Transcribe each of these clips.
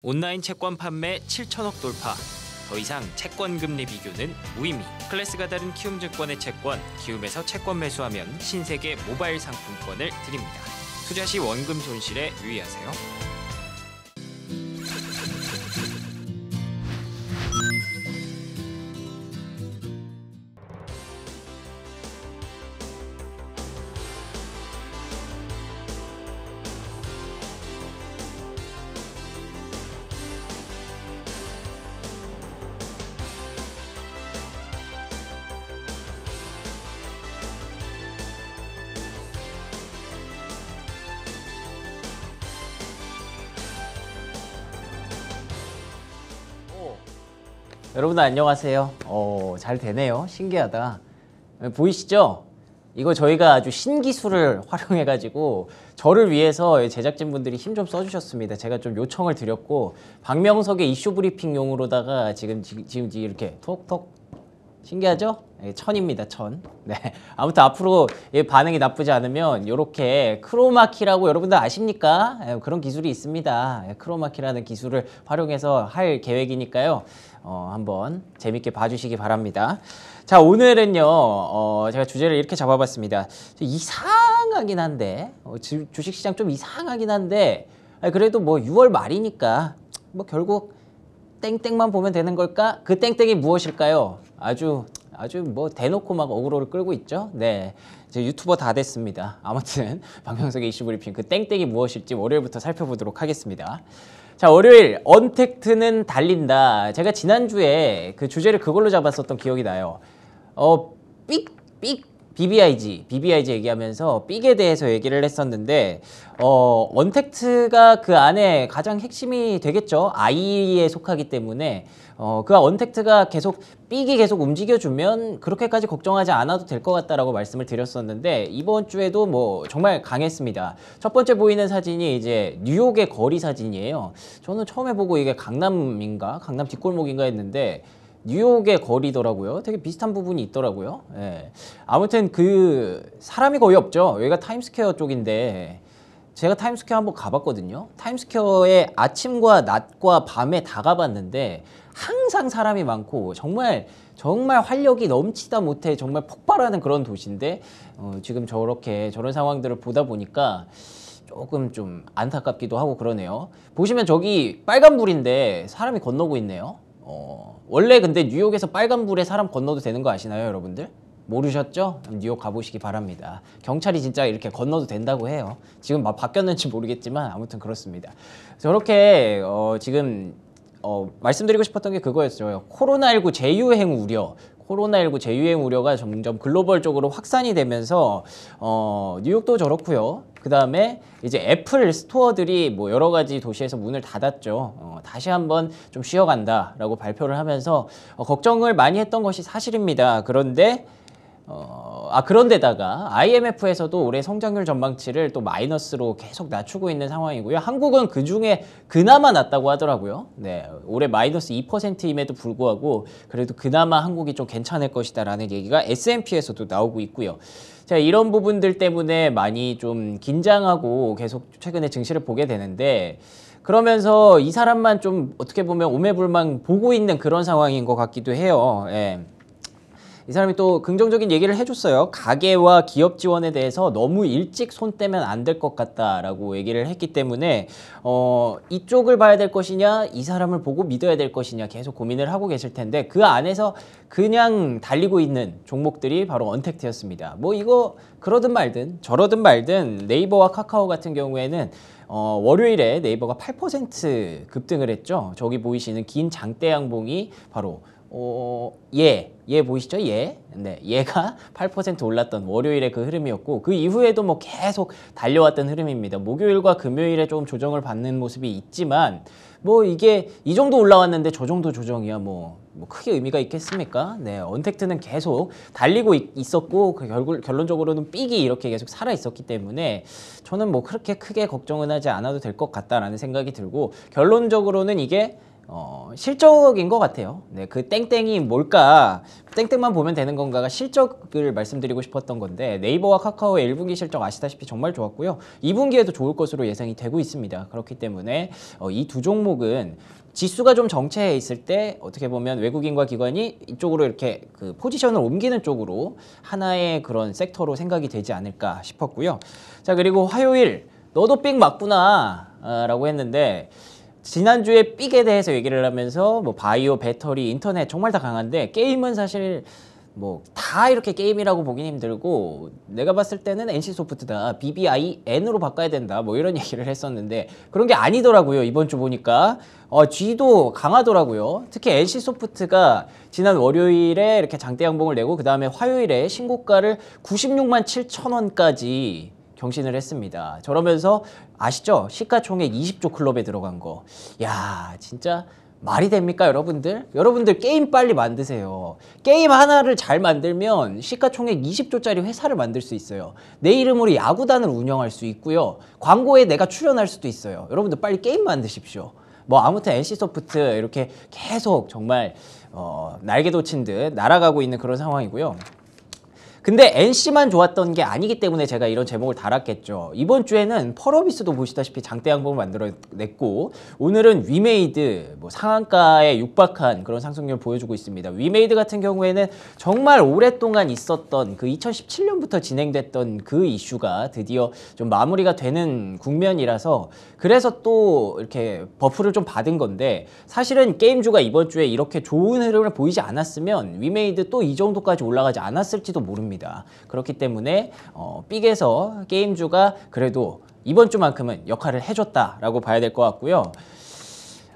온라인 채권 판매 7천억 돌파. 더 이상 채권 금리 비교는 무의미. 클래스가 다른 키움증권의 채권, 키움에서 채권 매수하면 신세계 모바일 상품권을 드립니다. 투자 시 원금 손실에 유의하세요. 여러분 안녕하세요. 어, 잘 되네요. 신기하다. 네, 보이시죠? 이거 저희가 아주 신기술을 활용해가지고 저를 위해서 제작진분들이 힘 좀 써주셨습니다. 제가 좀 요청을 드렸고 박명석의 이슈 브리핑용으로다가 지금 지금 이렇게 톡톡 신기하죠? 예, 천입니다, 천. 네. 아무튼 앞으로 반응이 나쁘지 않으면 이렇게 크로마키라고 여러분들 아십니까? 예, 그런 기술이 있습니다. 예, 크로마키라는 기술을 활용해서 할 계획이니까요. 어, 한번 재밌게 봐주시기 바랍니다. 자 오늘은요 어, 제가 주제를 이렇게 잡아봤습니다. 이상하긴 한데 어, 주, 주식시장 좀 이상하긴 한데 아니, 그래도 뭐 6월 말이니까 뭐 결국 땡땡만 보면 되는 걸까? 그 땡땡이 무엇일까요? 아주 아주 뭐 대놓고 막 어그로를 끌고 있죠. 네. 제 유튜버 다 됐습니다. 아무튼 방명석의 이슈 브리핑 그 땡땡이 무엇일지 월요일부터 살펴보도록 하겠습니다. 자 월요일 언택트는 달린다 제가 지난주에 그 주제를 그걸로 잡았었던 기억이 나요 어 삑삑 BBIG, BBIG 얘기하면서 삑에 대해서 얘기를 했었는데 어, 원택트가 그 안에 가장 핵심이 되겠죠. I에 속하기 때문에 어, 그언택트가 계속 삑이 계속 움직여주면 그렇게까지 걱정하지 않아도 될 것 같다라고 말씀을 드렸었는데 이번 주에도 뭐 정말 강했습니다. 첫 번째 보이는 사진이 이제 뉴욕의 거리 사진이에요. 저는 처음에 보고 이게 강남인가 강남 뒷골목인가 했는데 뉴욕의 거리더라고요. 되게 비슷한 부분이 있더라고요. 예. 아무튼 그 사람이 거의 없죠. 여기가 타임스퀘어 쪽인데 제가 타임스퀘어 한번 가봤거든요. 타임스퀘어에 아침과 낮과 밤에 다 가봤는데 항상 사람이 많고 정말 정말 활력이 넘치다 못해 정말 폭발하는 그런 도시인데 어, 지금 저렇게 저런 상황들을 보다 보니까 조금 좀 안타깝기도 하고 그러네요. 보시면 저기 빨간불인데 사람이 건너고 있네요. 어, 원래 근데 뉴욕에서 빨간불에 사람 건너도 되는 거 아시나요 여러분들? 모르셨죠? 뉴욕 가보시기 바랍니다. 경찰이 진짜 이렇게 건너도 된다고 해요. 지금 막 바뀌었는지 모르겠지만 아무튼 그렇습니다. 저렇게 어, 지금 어, 말씀드리고 싶었던 게 그거였어요. 코로나19 재유행 우려. 코로나19 재유행 우려가 점점 글로벌적으로 확산이 되면서 어, 뉴욕도 저렇고요. 그 다음에 이제 애플 스토어들이 뭐 여러 가지 도시에서 문을 닫았죠. 어, 다시 한번 좀 쉬어간다라고 발표를 하면서 어, 걱정을 많이 했던 것이 사실입니다. 그런데 어, 아 그런데다가 IMF에서도 올해 성장률 전망치를 또 마이너스로 계속 낮추고 있는 상황이고요. 한국은 그 중에 그나마 낮다고 하더라고요. 네, 올해 마이너스 2%임에도 불구하고 그래도 그나마 한국이 좀 괜찮을 것이다라는 얘기가 S&P에서도 나오고 있고요. 자, 이런 부분들 때문에 많이 좀 긴장하고 계속 최근에 증시를 보게 되는데 그러면서 이 사람만 좀 어떻게 보면 오매불망 보고 있는 그런 상황인 것 같기도 해요. 예. 이 사람이 또 긍정적인 얘기를 해줬어요. 가계와 기업 지원에 대해서 너무 일찍 손 떼면 안 될 것 같다라고 얘기를 했기 때문에 어, 이쪽을 봐야 될 것이냐 이 사람을 보고 믿어야 될 것이냐 계속 고민을 하고 계실 텐데 그 안에서 그냥 달리고 있는 종목들이 바로 언택트였습니다. 뭐 이거 그러든 말든 저러든 말든 네이버와 카카오 같은 경우에는 어, 월요일에 네이버가 8% 급등을 했죠. 저기 보이시는 긴 장대 양봉이 바로 어, 예, 예 보이시죠? 예. 네, 얘가 8% 올랐던 월요일의 그 흐름이었고 그 이후에도 뭐 계속 달려왔던 흐름입니다. 목요일과 금요일에 조금 조정을 받는 모습이 있지만 뭐 이게 이 정도 올라왔는데 저 정도 조정이야 뭐, 뭐 크게 의미가 있겠습니까? 네, 언택트는 계속 달리고 있, 었고 그 결, 결론적으로는 삑이 이렇게 계속 살아 있었기 때문에 저는 뭐 그렇게 크게 걱정은 하지 않아도 될 것 같다라는 생각이 들고 결론적으로는 이게 어, 실적인 것 같아요. 네, 그 땡땡이 뭘까? 땡땡만 보면 되는 건가가 실적을 말씀드리고 싶었던 건데 네이버와 카카오의 1분기 실적 아시다시피 정말 좋았고요. 2분기에도 좋을 것으로 예상이 되고 있습니다. 그렇기 때문에 어, 이 두 종목은 지수가 좀 정체해 있을 때 어떻게 보면 외국인과 기관이 이쪽으로 이렇게 그 포지션을 옮기는 쪽으로 하나의 그런 섹터로 생각이 되지 않을까 싶었고요. 자 그리고 화요일 너도 삑 맞구나 아, 라고 했는데 지난주에 삑에 대해서 얘기를 하면서 뭐 바이오, 배터리, 인터넷 정말 다 강한데 게임은 사실 뭐 다 이렇게 게임이라고 보긴 힘들고 내가 봤을 때는 NC소프트다 BBIN으로 바꿔야 된다 뭐 이런 얘기를 했었는데 그런 게 아니더라고요 이번 주 보니까 어, G도 강하더라고요 특히 NC소프트가 지난 월요일에 이렇게 장대 양봉을 내고 그 다음에 화요일에 신고가를 96만 7천 원까지 경신을 했습니다. 저러면서 아시죠? 시가총액 20조 클럽에 들어간 거. 야 진짜 말이 됩니까 여러분들? 여러분들 게임 빨리 만드세요. 게임 하나를 잘 만들면 시가총액 20조짜리 회사를 만들 수 있어요. 내 이름으로 야구단을 운영할 수 있고요. 광고에 내가 출연할 수도 있어요. 여러분들 빨리 게임 만드십시오. 뭐 아무튼 NC소프트 이렇게 계속 정말 어, 날개 돋친 듯 날아가고 있는 그런 상황이고요. 근데 NC만 좋았던 게 아니기 때문에 제가 이런 제목을 달았겠죠. 이번 주에는 펄어비스도 보시다시피 장대 양봉을 만들어냈고 오늘은 위메이드 뭐 상한가에 육박한 그런 상승률 보여주고 있습니다. 위메이드 같은 경우에는 정말 오랫동안 있었던 그 2017년부터 진행됐던 그 이슈가 드디어 좀 마무리가 되는 국면이라서 그래서 또 이렇게 버프를 좀 받은 건데 사실은 게임주가 이번 주에 이렇게 좋은 흐름을 보이지 않았으면 위메이드 또 이 정도까지 올라가지 않았을지도 모릅니다. 겁니다. 그렇기 때문에 어, 빅에서 게임주가 그래도 이번 주만큼은 역할을 해줬다라고 봐야 될 것 같고요.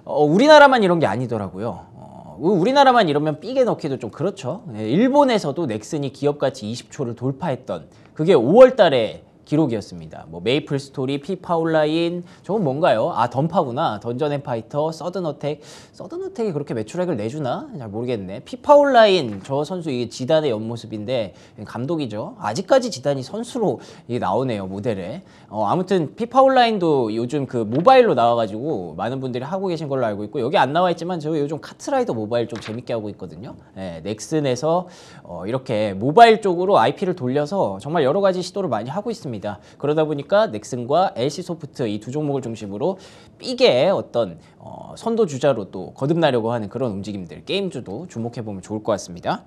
어, 우리나라만 이런 게 아니더라고요. 어, 우리나라만 이러면 삐게 넣기도 좀 그렇죠. 예, 일본에서도 넥슨이 기업가치 20초를 돌파했던 그게 5월 달에 기록이었습니다. 뭐 메이플 스토리, 피파올라인, 저건 뭔가요? 아 던파구나. 던전 앤 파이터, 서든 어택. 서든 어택이 그렇게 매출액을 내주나? 잘 모르겠네. 피파올라인 저 선수 이게 지단의 옆모습인데 감독이죠. 아직까지 지단이 선수로 이게 나오네요 모델에. 어, 아무튼 피파올라인도 요즘 그 모바일로 나와가지고 많은 분들이 하고 계신 걸로 알고 있고 여기 안 나와 있지만 저 요즘 카트라이더 모바일 좀 재밌게 하고 있거든요. 네, 넥슨에서 어, 이렇게 모바일 쪽으로 IP를 돌려서 정말 여러 가지 시도를 많이 하고 있습니다. 있습니다. 그러다 보니까 넥슨과 LC 소프트 이 두 종목을 중심으로 삐게 어떤 어, 선도 주자로 또 거듭나려고 하는 그런 움직임들 게임주도 주목해 보면 좋을 것 같습니다.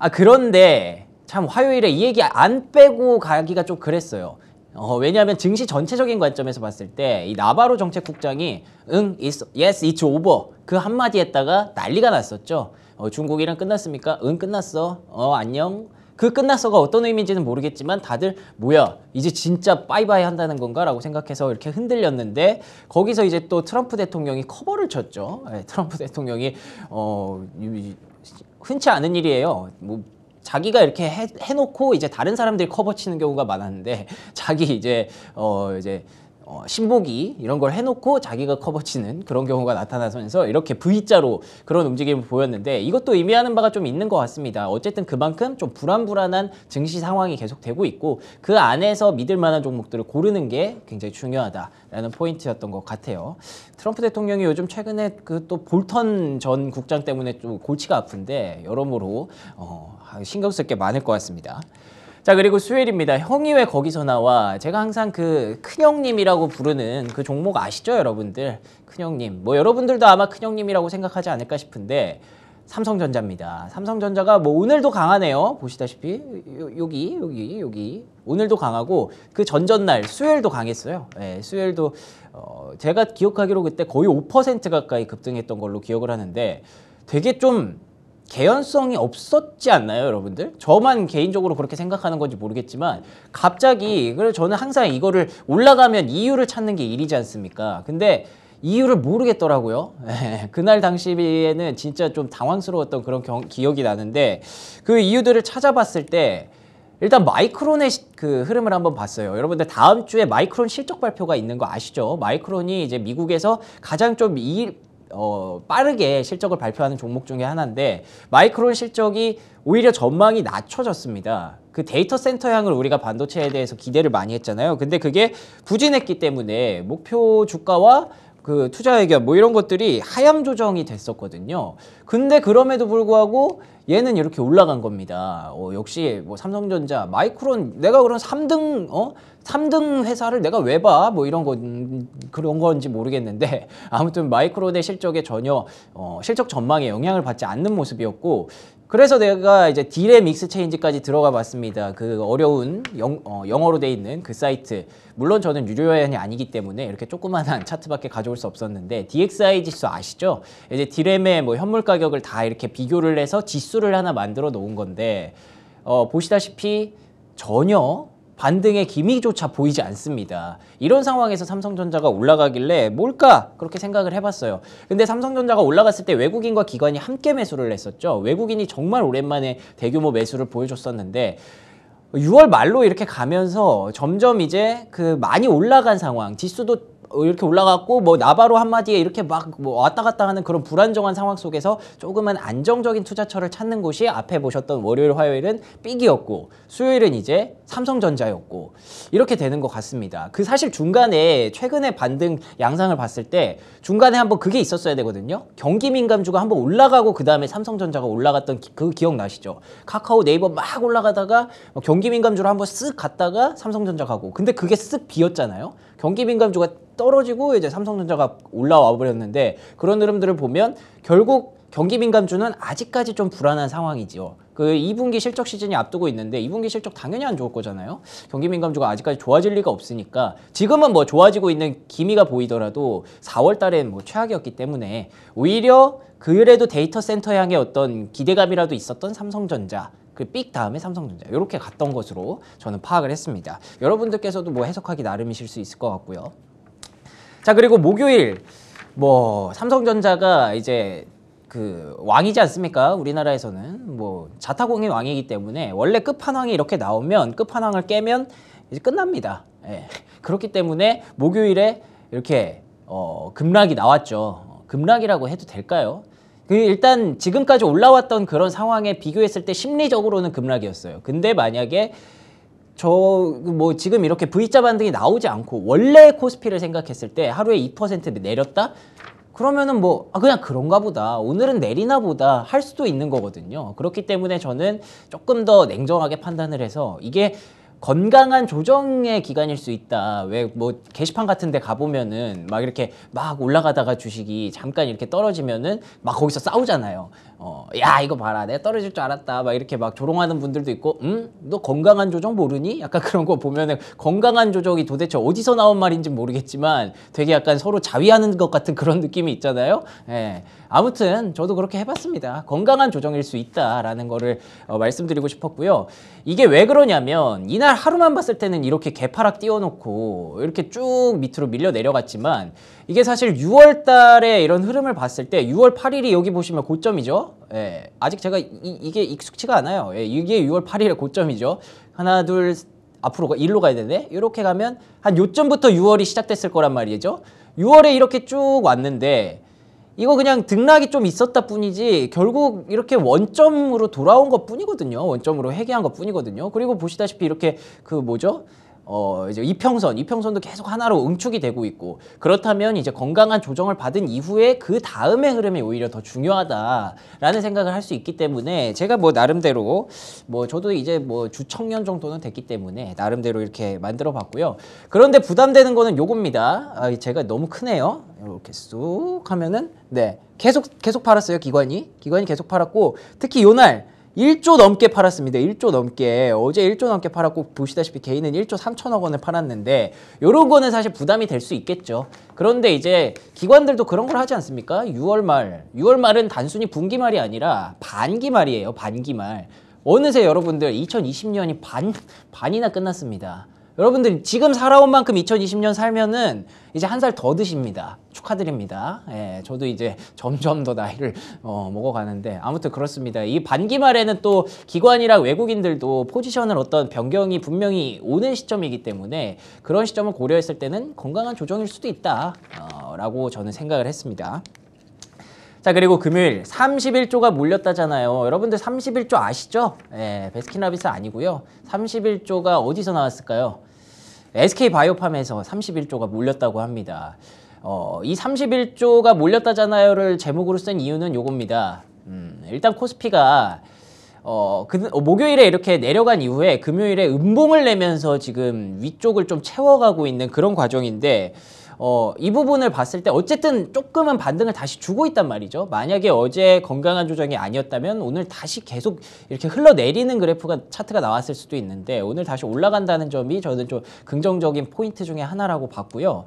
아 그런데 참 화요일에 이 얘기 안 빼고 가기가 좀 그랬어요. 어, 왜냐하면 증시 전체적인 관점에서 봤을 때 이 나바로 정책국장이 응, it's, yes, it's over 그 한마디 했다가 난리가 났었죠. 어, 중국이랑 끝났습니까? 응, 끝났어. 어, 안녕. 그 끝났어가 어떤 의미인지는 모르겠지만 다들 뭐야 이제 진짜 빠이빠이 한다는 건가 라고 생각해서 이렇게 흔들렸는데 거기서 이제 또 트럼프 대통령이 커버를 쳤죠 네, 트럼프 대통령이 어 흔치 않은 일이에요 뭐 자기가 이렇게 해, 해놓고 이제 다른 사람들이 커버 치는 경우가 많았는데 자기 이제 어 이제 어, 신보기 이런 걸 해놓고 자기가 커버치는 그런 경우가 나타나면서 서 이렇게 V자로 그런 움직임을 보였는데 이것도 의미하는 바가 좀 있는 것 같습니다. 어쨌든 그만큼 좀 불안불안한 증시 상황이 계속되고 있고 그 안에서 믿을 만한 종목들을 고르는 게 굉장히 중요하다라는 포인트였던 것 같아요. 트럼프 대통령이 요즘 최근에 그 또 볼턴 전 국장 때문에 좀 골치가 아픈데 여러모로 어, 신경 쓸 게 많을 것 같습니다. 자 그리고 수요일입니다. 형이 왜 거기서 나와? 제가 항상 그 큰형님이라고 부르는 그 종목 아시죠 여러분들? 큰형님. 뭐 여러분들도 아마 큰형님이라고 생각하지 않을까 싶은데 삼성전자입니다. 삼성전자가 뭐 오늘도 강하네요. 보시다시피 요, 여기 여기 여기 오늘도 강하고 그 전전날 수요일도 강했어요. 예, 수요일도 어, 제가 기억하기로 그때 거의 5% 가까이 급등했던 걸로 기억을 하는데 되게 좀 개연성이 없었지 않나요 여러분들? 저만 개인적으로 그렇게 생각하는 건지 모르겠지만 갑자기 그래서 저는 항상 이거를 올라가면 이유를 찾는 게 일이지 않습니까? 근데 이유를 모르겠더라고요. 그날 당시에는 진짜 좀 당황스러웠던 그런 경, 기억이 나는데 그 이유들을 찾아봤을 때 일단 마이크론의 그 흐름을 한번 봤어요. 여러분들 다음 주에 마이크론 실적 발표가 있는 거 아시죠? 마이크론이 이제 미국에서 가장 좀 이, 어, 빠르게 실적을 발표하는 종목 중에 하나인데 마이크론 실적이 오히려 전망이 낮춰졌습니다. 그 데이터 센터 향을 우리가 반도체에 대해서 기대를 많이 했잖아요. 근데 그게 부진했기 때문에 목표 주가와 그 투자 의견 뭐 이런 것들이 하향 조정이 됐었거든요. 근데 그럼에도 불구하고 얘는 이렇게 올라간 겁니다. 어, 역시 뭐 삼성전자, 마이크론 내가 그런 3등 어? 3등 회사를 내가 왜 봐? 뭐 이런 건 그런 건지 모르겠는데 아무튼 마이크론의 실적에 전혀 어, 실적 전망에 영향을 받지 않는 모습이었고 그래서 내가 이제 디의 믹스체인지까지 들어가 봤습니다. 그 어려운 영, 어, 영어로 돼 있는 그 사이트 물론 저는 유료 회원이 아니기 때문에 이렇게 조그만한 차트밖에 가져올 수 없었는데 DXI 지수 아시죠? 이제 딜램의 뭐 현물 가격을 다 이렇게 비교를 해서 지수를 하나 만들어 놓은 건데 어, 보시다시피 전혀 반등의 기미조차 보이지 않습니다. 이런 상황에서 삼성전자가 올라가길래 뭘까 그렇게 생각을 해봤어요. 근데 삼성전자가 올라갔을 때 외국인과 기관이 함께 매수를 했었죠. 외국인이 정말 오랜만에 대규모 매수를 보여줬었는데 6월 말로 이렇게 가면서 점점 이제 그 많이 올라간 상황, 지수도 이렇게 올라갔고 뭐 나바로 한마디에 이렇게 막 뭐 왔다 갔다 하는 그런 불안정한 상황 속에서 조금은 안정적인 투자처를 찾는 곳이 앞에 보셨던 월요일 화요일은 삑이었고 수요일은 이제 삼성전자였고 이렇게 되는 것 같습니다. 그 사실 중간에 최근에 반등 양상을 봤을 때 중간에 한번 그게 있었어야 되거든요. 경기 민감주가 한번 올라가고 그 다음에 삼성전자가 올라갔던 기, 그 기억나시죠? 카카오 네이버 막 올라가다가 경기 민감주로 한번 쓱 갔다가 삼성전자 가고 근데 그게 쓱 비었잖아요. 경기 민감주가 떨어지고 이제 삼성전자가 올라와 버렸는데 그런 흐름들을 보면 결국 경기 민감주는 아직까지 좀 불안한 상황이지요. 그 2분기 실적 시즌이 앞두고 있는데 2분기 실적 당연히 안 좋을 거잖아요. 경기 민감주가 아직까지 좋아질 리가 없으니까 지금은 뭐 좋아지고 있는 기미가 보이더라도 4월 달엔 뭐 최악이었기 때문에 오히려 그래도 데이터 센터 향의 어떤 기대감이라도 있었던 삼성전자 그삑 다음에 삼성전자 이렇게 갔던 것으로 저는 파악을 했습니다. 여러분들께서도 뭐 해석하기 나름이실 수 있을 것 같고요. 자 그리고 목요일 뭐 삼성전자가 이제 그 왕이지 않습니까? 우리나라에서는 뭐 자타공인 왕이기 때문에 원래 끝판왕이 이렇게 나오면 끝판왕을 깨면 이제 끝납니다. 예. 그렇기 때문에 목요일에 이렇게 어, 급락이 나왔죠. 어, 급락이라고 해도 될까요? 그 일단 지금까지 올라왔던 그런 상황에 비교했을 때 심리적으로는 급락이었어요. 근데 만약에 저 뭐 지금 이렇게 V자 반등이 나오지 않고 원래 코스피를 생각했을 때 하루에 2% 내렸다? 그러면은 뭐 아 그냥 그런가 보다 오늘은 내리나 보다 할 수도 있는 거거든요. 그렇기 때문에 저는 조금 더 냉정하게 판단을 해서 이게 건강한 조정의 기간일 수 있다. 왜 뭐 게시판 같은 데 가보면은 막 이렇게 막 올라가다가 주식이 잠깐 이렇게 떨어지면은 막 거기서 싸우잖아요. 어, 야 이거 봐라 내가 떨어질 줄 알았다 막 이렇게 막 조롱하는 분들도 있고 음 너 건강한 조정 모르니 약간 그런 거 보면은 건강한 조정이 도대체 어디서 나온 말인지 모르겠지만 되게 약간 서로 자위하는 것 같은 그런 느낌이 있잖아요 예 아무튼 저도 그렇게 해봤습니다 건강한 조정일 수 있다라는 거를 어, 말씀드리고 싶었고요 이게 왜 그러냐면 이날 하루만 봤을 때는 이렇게 개파락 띄워놓고 이렇게 쭉 밑으로 밀려 내려갔지만 이게 사실 6월 달에 이런 흐름을 봤을 때 6월 8일이 여기 보시면 고점이죠 예, 아직 제가 이, 이게 익숙치가 않아요. 예, 이게 6월 8일의 고점이죠. 하나, 둘, 앞으로 일로 가야 되네. 이렇게 가면 한 요점부터 6월이 시작됐을 거란 말이죠. 6월에 이렇게 쭉 왔는데 이거 그냥 등락이 좀 있었다 뿐이지 결국 이렇게 원점으로 돌아온 것 뿐이거든요. 원점으로 회귀한 것 뿐이거든요. 그리고 보시다시피 이렇게 그 뭐죠? 어 이제 이평선, 이평선도 계속 하나로 응축이 되고 있고 그렇다면 이제 건강한 조정을 받은 이후에 그 다음의 흐름이 오히려 더 중요하다라는 생각을 할 수 있기 때문에 제가 뭐 나름대로 뭐 저도 이제 뭐 주청년 정도는 됐기 때문에 나름대로 이렇게 만들어 봤고요. 그런데 부담되는 거는 요겁니다. 아, 제가 너무 크네요. 이렇게 쑥 하면은 네 계속 계속 팔았어요 기관이 기관이 계속 팔았고 특히 요날 1조 넘게 팔았습니다. 1조 넘게. 어제 1조 넘게 팔았고 보시다시피 개인은 1조 3천억 원을 팔았는데 이런 거는 사실 부담이 될 수 있겠죠. 그런데 이제 기관들도 그런 걸 하지 않습니까? 6월 말. 6월 말은 단순히 분기 말이 아니라 반기 말이에요. 반기 말. 어느새 여러분들 2020년이 반 반이나 끝났습니다. 여러분들 지금 살아온 만큼 2020년 살면은 이제 한 살 더 드십니다. 축하드립니다. 예, 저도 이제 점점 더 나이를 어, 먹어가는데 아무튼 그렇습니다. 이 반기 말에는 또 기관이라 외국인들도 포지션을 어떤 변경이 분명히 오는 시점이기 때문에 그런 시점을 고려했을 때는 건강한 조정일 수도 있다라고 어, 저는 생각을 했습니다. 자 그리고 금요일 31조가 몰렸다잖아요. 여러분들 31조 아시죠? 예, 베스킨라빈스 아니고요. 31조가 어디서 나왔을까요? SK바이오팜에서 31조가 몰렸다고 합니다. 어, 이 31조가 몰렸다잖아요를 제목으로 쓴 이유는 요겁니다. 음, 일단 코스피가 어, 그, 목요일에 이렇게 내려간 이후에 금요일에 음봉을 내면서 지금 위쪽을 좀 채워가고 있는 그런 과정인데 어, 이 부분을 봤을 때 어쨌든 조금은 반등을 다시 주고 있단 말이죠. 만약에 어제 건강한 조정이 아니었다면 오늘 다시 계속 이렇게 흘러내리는 그래프가 차트가 나왔을 수도 있는데 오늘 다시 올라간다는 점이 저는 좀 긍정적인 포인트 중에 하나라고 봤고요.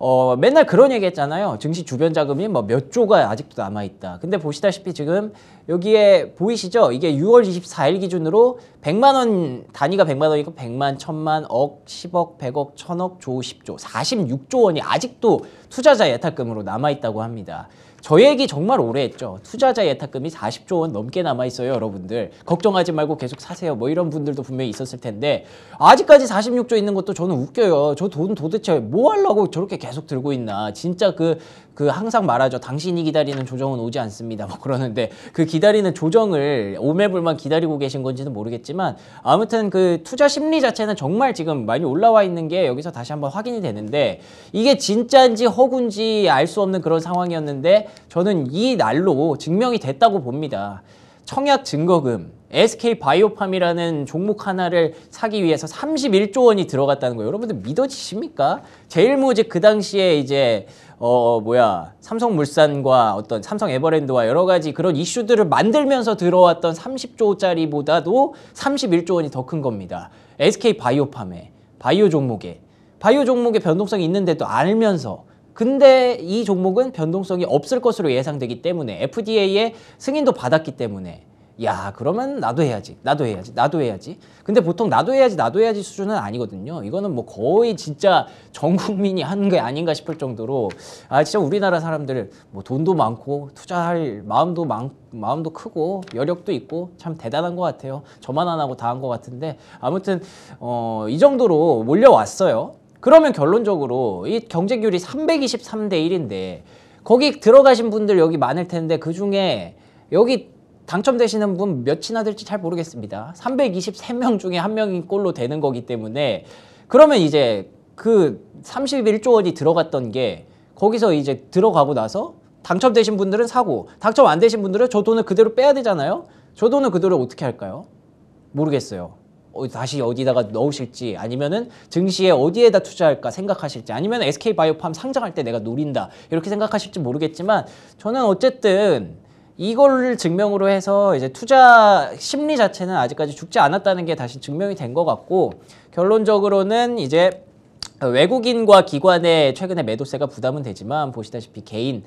어, 맨날 그런 얘기 했잖아요. 증시 주변 자금이 뭐 몇 조가 아직도 남아있다. 근데 보시다시피 지금 여기에 보이시죠? 이게 6월 24일 기준으로 100만 원, 단위가 100만 원이니까 100만, 1000만, 억, 10억, 100억, 1000억, 조, 10조, 46조 원이 아직도 투자자 예탁금으로 남아있다고 합니다. 저 얘기 정말 오래 했죠. 투자자 예탁금이 40조 원 넘게 남아 있어요, 여러분들. 걱정하지 말고 계속 사세요. 뭐 이런 분들도 분명히 있었을 텐데 아직까지 46조 있는 것도 저는 웃겨요. 저 돈 도대체 뭐 하려고 저렇게 계속 들고 있나. 진짜 그그 항상 말하죠. 당신이 기다리는 조정은 오지 않습니다. 뭐 그러는데 그 기다리는 조정을 오매불만 기다리고 계신 건지는 모르겠지만 아무튼 그 투자 심리 자체는 정말 지금 많이 올라와 있는 게 여기서 다시 한번 확인이 되는데 이게 진짜인지 허군지알 수 없는 그런 상황이었는데 저는 이 날로 증명이 됐다고 봅니다. 청약 증거금 SK 바이오팜이라는 종목 하나를 사기 위해서 31조 원이 들어갔다는 거예요. 여러분들 믿어지십니까? 제일모직 그 당시에 이제 어 뭐야 삼성물산과 어떤 삼성 에버랜드와 여러 가지 그런 이슈들을 만들면서 들어왔던 30조짜리보다도 31조 원이 더 큰 겁니다. SK 바이오팜에 바이오 종목에 바이오 종목에 변동성이 있는데도 알면서 근데 이 종목은 변동성이 없을 것으로 예상되기 때문에 FDA의 승인도 받았기 때문에 야 그러면 나도 해야지 나도 해야지 나도 해야지 근데 보통 나도 해야지 나도 해야지 수준은 아니거든요 이거는 뭐 거의 진짜 전 국민이 하는 게 아닌가 싶을 정도로 아 진짜 우리나라 사람들 뭐 돈도 많고 투자할 마음도 많 마음도 크고 여력도 있고 참 대단한 것 같아요 저만 안 하고 다 한 것 같은데 아무튼 어 이 정도로 몰려왔어요 그러면 결론적으로 이 경쟁률이 323 대 1인데 거기 들어가신 분들 여기 많을 텐데 그 중에 여기 당첨되시는 분 몇이나 될지 잘 모르겠습니다. 323명 중에 한 명인 꼴로 되는 거기 때문에 그러면 이제 그 31조 원이 들어갔던 게 거기서 이제 들어가고 나서 당첨되신 분들은 사고 당첨 안 되신 분들은 저 돈을 그대로 빼야 되잖아요. 저 돈을 그대로 어떻게 할까요? 모르겠어요. 어, 다시 어디다가 넣으실지 아니면은 증시에 어디에다 투자할까 생각하실지 아니면 SK바이오팜 상장할 때 내가 노린다 이렇게 생각하실지 모르겠지만 저는 어쨌든 이걸 증명으로 해서 이제 투자 심리 자체는 아직까지 죽지 않았다는 게 다시 증명이 된 것 같고 결론적으로는 이제 외국인과 기관의 최근에 매도세가 부담은 되지만 보시다시피 개인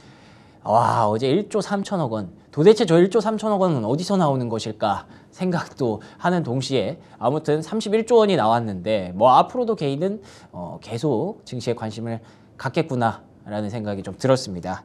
와 어제 1조 3천억 원 도대체 저 1조 3천억 원은 어디서 나오는 것일까 생각도 하는 동시에 아무튼 31조 원이 나왔는데 뭐 앞으로도 개인은 어, 계속 증시에 관심을 갖겠구나라는 생각이 좀 들었습니다.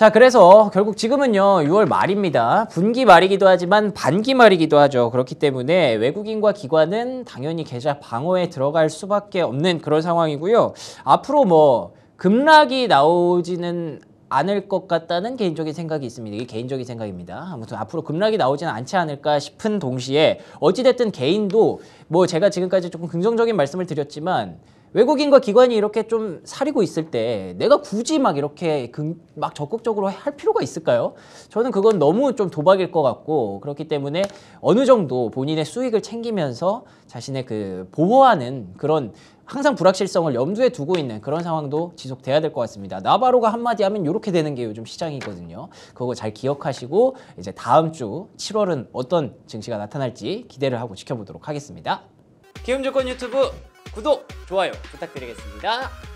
자 그래서 결국 지금은요 6월 말입니다. 분기 말이기도 하지만 반기 말이기도 하죠. 그렇기 때문에 외국인과 기관은 당연히 계좌 방어에 들어갈 수밖에 없는 그런 상황이고요. 앞으로 뭐 급락이 나오지는 않을 것 같다는 개인적인 생각이 있습니다. 이게 개인적인 생각입니다. 아무튼 앞으로 급락이 나오지는 않지 않을까 싶은 동시에 어찌됐든 개인도 뭐 제가 지금까지 조금 긍정적인 말씀을 드렸지만 외국인과 기관이 이렇게 좀 사리고 있을 때 내가 굳이 막 이렇게 금, 막 적극적으로 할 필요가 있을까요? 저는 그건 너무 좀 도박일 것 같고 그렇기 때문에 어느 정도 본인의 수익을 챙기면서 자신의 그 보호하는 그런 항상 불확실성을 염두에 두고 있는 그런 상황도 지속돼야 될 것 같습니다. 나바로가 한마디 하면 이렇게 되는 게 요즘 시장이거든요. 그거 잘 기억하시고 이제 다음 주 7월은 어떤 증시가 나타날지 기대를 하고 지켜보도록 하겠습니다. 기음조건 유튜브 구독, 좋아요 부탁드리겠습니다.